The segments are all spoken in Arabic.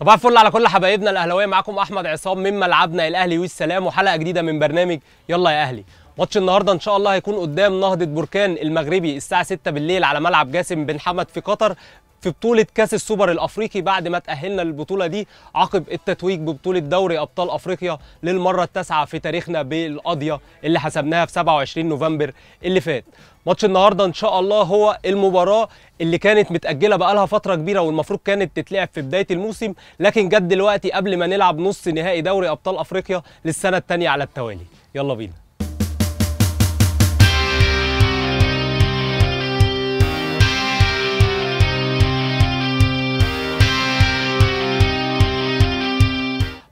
صباح الفل على كل حبايبنا الاهلاويه معاكم احمد عصام من ملعبنا الاهلي والسلام وحلقه جديده من برنامج يلا يا اهلي ماتش النهارده ان شاء الله هيكون قدام نهضه بركان المغربي الساعه 6 بالليل على ملعب جاسم بن حمد في قطر في بطولة كأس السوبر الأفريقي بعد ما تأهلنا للبطولة دي عقب التتويج ببطولة دوري أبطال أفريقيا للمرة التاسعة في تاريخنا بالقضية اللي حسبناها في 27 نوفمبر اللي فات. ماتش النهارده ان شاء الله هو المباراه اللي كانت متاجله بقالها فتره كبيره والمفروض كانت تتلعب في بدايه الموسم لكن جت دلوقتي قبل ما نلعب نص نهائي دوري ابطال افريقيا للسنه الثانيه على التوالي. يلا بينا.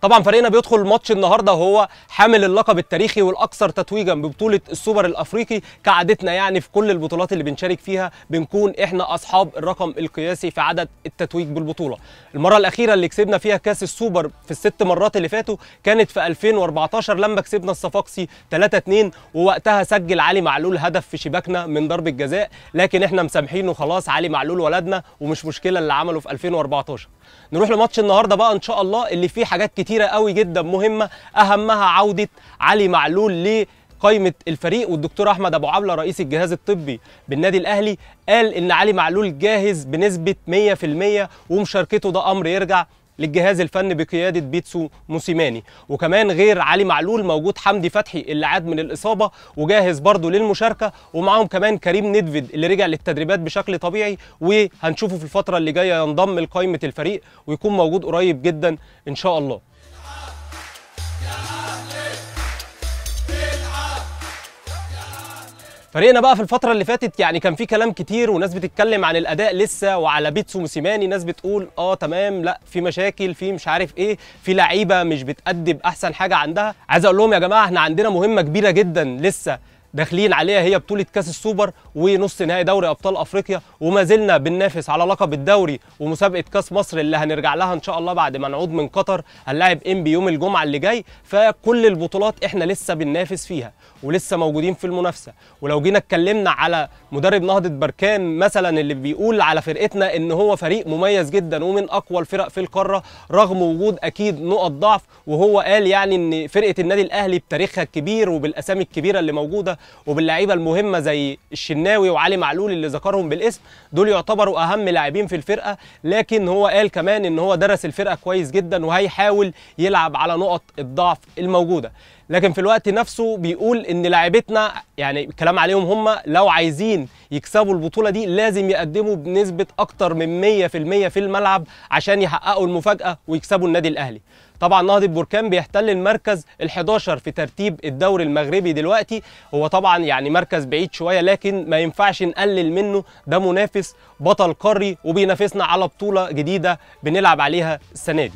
طبعا فريقنا بيدخل الماتش النهارده وهو حامل اللقب التاريخي والاكثر تتويجا ببطوله السوبر الافريقي كعادتنا يعني في كل البطولات اللي بنشارك فيها بنكون احنا اصحاب الرقم القياسي في عدد التتويج بالبطوله المره الاخيره اللي كسبنا فيها كاس السوبر في الست مرات اللي فاتوا كانت في 2014 لما كسبنا الصفاقسي 3 2 ووقتها سجل علي معلول هدف في شباكنا من ضربه جزاء لكن احنا مسامحينه خلاص علي معلول ولدنا ومش مشكله اللي عمله في 2014 نروح لماتش النهارده بقى ان شاء الله اللي فيه حاجات كتيره قوي جدا مهمه اهمها عوده علي معلول ليه قائمه الفريق والدكتور احمد ابو عبله رئيس الجهاز الطبي بالنادي الاهلي قال ان علي معلول جاهز بنسبه 100% ومشاركته ده امر يرجع للجهاز الفني بقياده بيتسو موسيماني وكمان غير علي معلول موجود حمدي فتحي اللي عاد من الاصابه وجاهز برضه للمشاركه ومعهم كمان كريم ندفد اللي رجع للتدريبات بشكل طبيعي وهنشوفه في الفتره اللي جايه ينضم لقائمه الفريق ويكون موجود قريب جدا ان شاء الله فريقنا بقى في الفترة اللي فاتت يعني كان في كلام كتير وناس بتتكلم عن الأداء لسه وعلى بيتسو موسيماني ناس بتقول اه تمام لا في مشاكل في مش عارف ايه في لعيبة مش بتأدي بأحسن حاجة عندها عايز أقول لهم يا جماعة احنا عندنا مهمة كبيرة جدا لسه داخلين عليها هي بطوله كاس السوبر ونص نهائي دوري ابطال افريقيا وما زلنا بننافس على لقب الدوري ومسابقه كاس مصر اللي هنرجع لها ان شاء الله بعد ما نعود من قطر هنلاعب انبي يوم الجمعه اللي جاي فكل البطولات احنا لسه بننافس فيها ولسه موجودين في المنافسه ولو جينا اتكلمنا على مدرب نهضه بركان مثلا اللي بيقول على فرقتنا ان هو فريق مميز جدا ومن اقوى الفرق في القاره رغم وجود اكيد نقط ضعف وهو قال يعني ان فرقه النادي الاهلي بتاريخها الكبير وبالاسامي الكبيره اللي موجوده وباللعيبه المهمه زي الشناوي وعلي معلول اللي ذكرهم بالاسم دول يعتبروا اهم لاعبين في الفرقه لكن هو قال كمان ان هو درس الفرقه كويس جدا وهيحاول يلعب على نقط الضعف الموجوده لكن في الوقت نفسه بيقول ان لاعبتنا يعني الكلام عليهم هم لو عايزين يكسبوا البطوله دي لازم يقدموا بنسبه اكتر من 100% في الملعب عشان يحققوا المفاجاه ويكسبوا النادي الاهلي طبعا نهضه بركان بيحتل المركز ال11 في ترتيب الدوري المغربي دلوقتي هو طبعا يعني مركز بعيد شويه لكن ما ينفعش نقلل منه ده منافس بطل قاري وبينافسنا على بطوله جديده بنلعب عليها السنه دي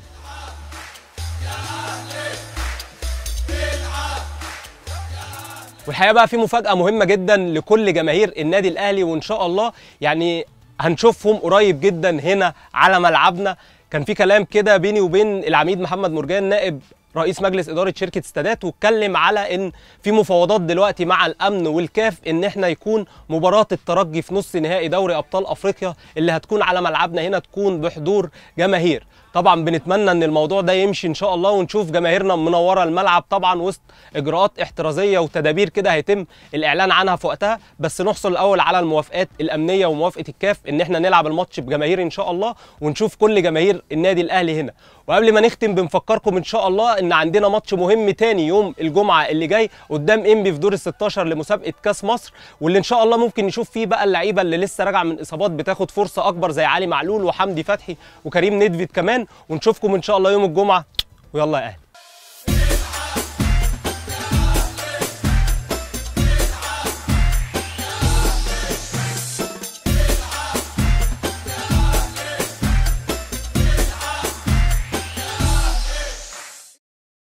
والحقيقه بقى في مفاجاه مهمه جدا لكل جماهير النادي الاهلي وان شاء الله يعني هنشوفهم قريب جدا هنا على ملعبنا كان في كلام كده بيني وبين العميد محمد مرجان نائب رئيس مجلس اداره شركه سادات واتكلم على ان في مفاوضات دلوقتي مع الامن والكاف ان احنا يكون مباراه الترجي في نص نهائي دوري ابطال افريقيا اللي هتكون على ملعبنا هنا تكون بحضور جماهير طبعا بنتمنى ان الموضوع ده يمشي ان شاء الله ونشوف جماهيرنا منوره الملعب طبعا وسط اجراءات احترازيه وتدابير كده هيتم الاعلان عنها في وقتها بس نحصل الاول على الموافقات الامنيه وموافقه الكاف ان احنا نلعب الماتش بجماهير ان شاء الله ونشوف كل جماهير النادي الاهلي هنا وقبل ما نختم بنفكركم ان شاء الله ان عندنا ماتش مهم تاني يوم الجمعه اللي جاي قدام انبي في دور ال 16 لمسابقه كاس مصر واللي ان شاء الله ممكن نشوف فيه بقى اللعيبه اللي لسه راجعه من اصابات بتاخد فرصه اكبر زي علي معلول وحمدي فتحي وكريم ندفد كمان ونشوفكم ان شاء الله يوم الجمعه ويلا يا اهلي